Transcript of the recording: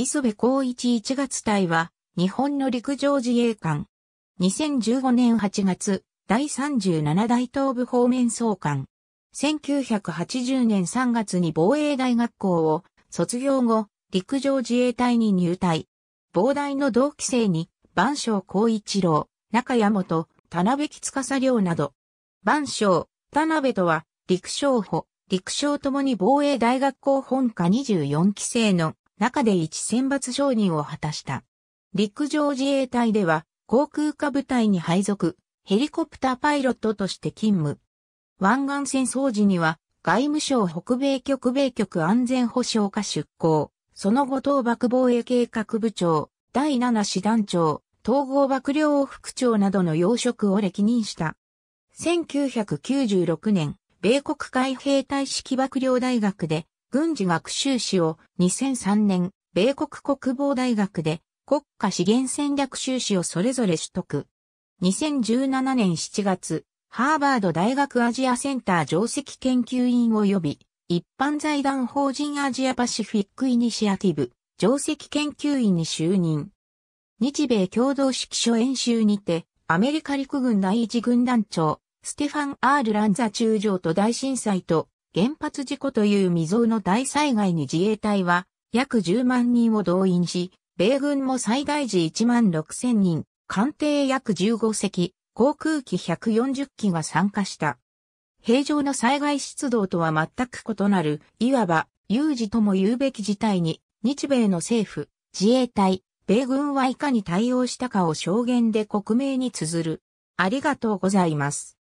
磯部光一1月隊は、日本の陸上自衛官。2015年8月、第37大東部方面総監。1980年3月に防衛大学校を卒業後、陸上自衛隊に入隊。防大の同期生に、万章光一郎、中山本、田辺木司良など。万章、田辺とは、陸将補、陸将ともに防衛大学校本科24期生の中で一選抜承認を果たした。陸上自衛隊では、航空下部隊に配属、ヘリコプターパイロットとして勤務。湾岸戦争時には、外務省北米局米局安全保障課出向、その後東爆防衛計画部長、第7師団長、統合幕僚副長などの要職を歴任した。1996年、米国海兵隊式幕僚大学で軍事学習史を2003年、米国国防大学で国家資源戦略修士をそれぞれ取得。2017年7月、ハーバード大学アジアセンター上席研究員及び一般財団法人アジアパシフィックイニシアティブ上席研究員に就任。日米共同指揮所演習にてアメリカ陸軍第一軍団長ステファン・アール・ランザ中将と大震災と原発事故という未曾有の大災害に自衛隊は約10万人を動員し、米軍も最大時1万6千人、艦艇約15隻、航空機140機が参加した。平常の災害出動とは全く異なる、いわば有事とも言うべき事態に、日米の政府、自衛隊、米軍はいかに対応したかを証言で克明に綴る。ありがとうございます。